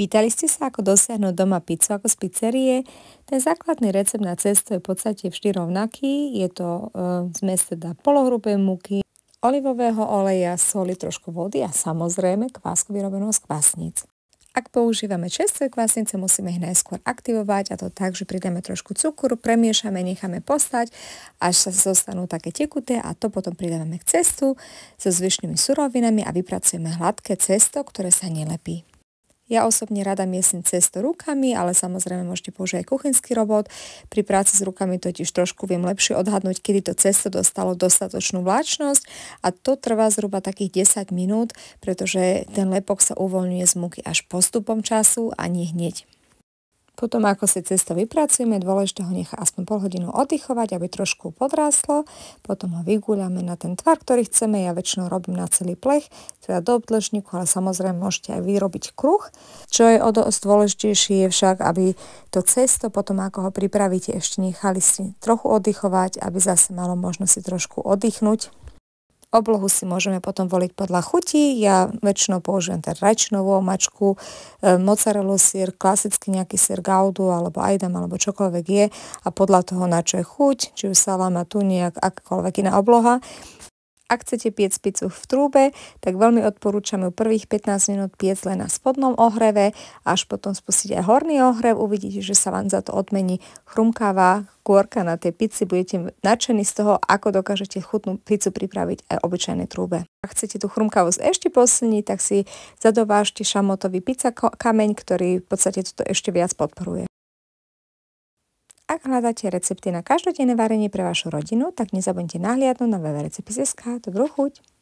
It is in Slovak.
Pýtali ste sa, ako dosiahnuť doma pizzu ako z pizzerie? Ten základný recept na cesto je v podstate vždy rovnaký. Je to e, zmes teda polohrubej múky, olivového oleja, soli, trošku vody a samozrejme kvásku vyrobenú z kvasnic. Ak používame čerstvé kvasnice, musíme ich najskôr aktivovať a to tak, že pridáme trošku cukru, premiešame, necháme postať, až sa zostanú také tekuté a to potom pridávame k cestu so zvyšnými surovinami a vypracujeme hladké cesto, ktoré sa nelepí. Ja osobne rada miesím cesto rukami, ale samozrejme môžete použiť aj kuchynský robot. Pri práci s rukami totiž trošku viem lepšie odhadnúť, kedy to cesto dostalo dostatočnú vláčnosť a to trvá zhruba takých 10 minút, pretože ten lepok sa uvoľňuje z múky až postupom času a nie hneď. Potom, ako si cesto vypracujeme, dôležité ho nechá aspoň pol hodinu oddychovať, aby trošku podráslo, Potom ho vyguľame na ten tvar, ktorý chceme. Ja väčšinou robím na celý plech, teda do obdlžníku, ale samozrejme môžete aj vyrobiť kruh. Čo je o dosť dôležitejšie je však, aby to cesto potom, ako ho pripravíte, ešte nechali si trochu oddychovať, aby zase malo možnosť si trošku oddychnúť Oblohu si môžeme potom voliť podľa chuti. Ja väčšinou používam teda rajčinovú mačku, e, mozzarella sír, klasicky nejaký sír gaudu alebo ajdam alebo čokoľvek je a podľa toho na čo je chuť, či už saláma, tuniak, akákoľvek iná obloha, ak chcete piec pizzu v trúbe, tak veľmi odporúčam ju prvých 15 minút piec len na spodnom ohreve, až potom spustiť aj horný ohrev, uvidíte, že sa vám za to odmení chrumkavá kôrka na tej pici, budete nadšení z toho, ako dokážete chutnú pizzu pripraviť aj obyčajnej trúbe. Ak chcete tú chrumkavosť ešte posilniť, tak si zadovážte šamotový pizza kameň, ktorý v podstate toto ešte viac podporuje. Ak hľadáte recepty na každodenné varenie pre vašu rodinu, tak nezabudnite nahliadnúť na www.recepty.sk. Dobrú chuť!